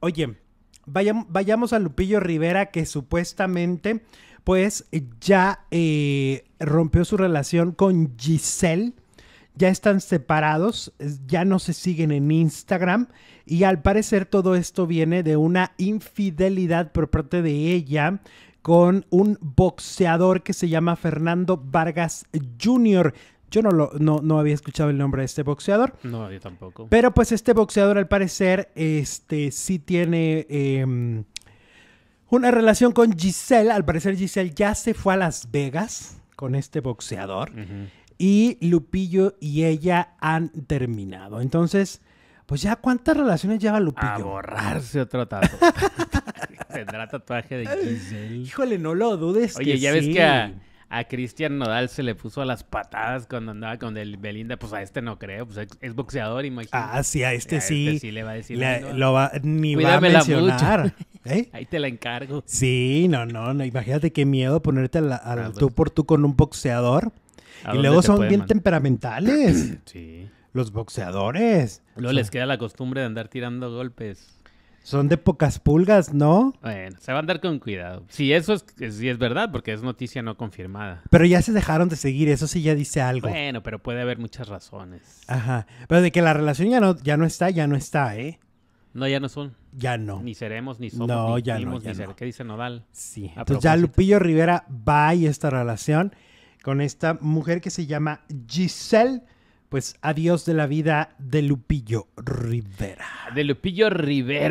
Oye, vayamos a Lupillo Rivera que supuestamente pues ya eh, rompió su relación con Giselle. Ya están separados, ya no se siguen en Instagram y al parecer todo esto viene de una infidelidad por parte de ella con un boxeador que se llama Fernando Vargas Jr. Yo no, lo, no, no, había escuchado el nombre de este boxeador. No, yo tampoco. Pero pues este boxeador al parecer este, sí tiene em, una relación con Giselle. Al parecer Giselle ya se fue a Las Vegas con este boxeador. Y Lupillo y ella han terminado. Entonces, pues ya cuántas relaciones lleva Lupillo. A borrarse otro tatuaje. Tendrá tatuaje de Giselle. Híjole, no lo dudes. Oye, ya ves que a Cristian Nodal se le puso a las patadas cuando andaba con el Belinda, pues a este no creo, pues es boxeador, imagínate. Ah, sí, a este, este sí. le va a decir. va, ni va a mencionar. ¿eh? Ahí te la encargo. Sí, no, no, no. imagínate qué miedo ponerte al, ah, pues. tú por tú con un boxeador. Y luego son bien temperamentales. sí. Los boxeadores. Luego les queda la costumbre de andar tirando golpes. Son de pocas pulgas, ¿no? Bueno, se va a andar con cuidado. Sí, eso sí es verdad, porque es noticia no confirmada. Pero ya se dejaron de seguir, eso sí ya dice algo. Bueno, pero puede haber muchas razones. Ajá. Pero de que la relación ya no, ya no está, ya no está, ¿eh? No, ya no son. Ya no. Ni seremos, ni somos, no, ya no, ¿Qué dice Nodal? Sí. Entonces ya Lupillo Rivera va y esta relación con esta mujer que se llama Giselle pues adiós de la vida de Lupillo Rivera. De Lupillo Rivera.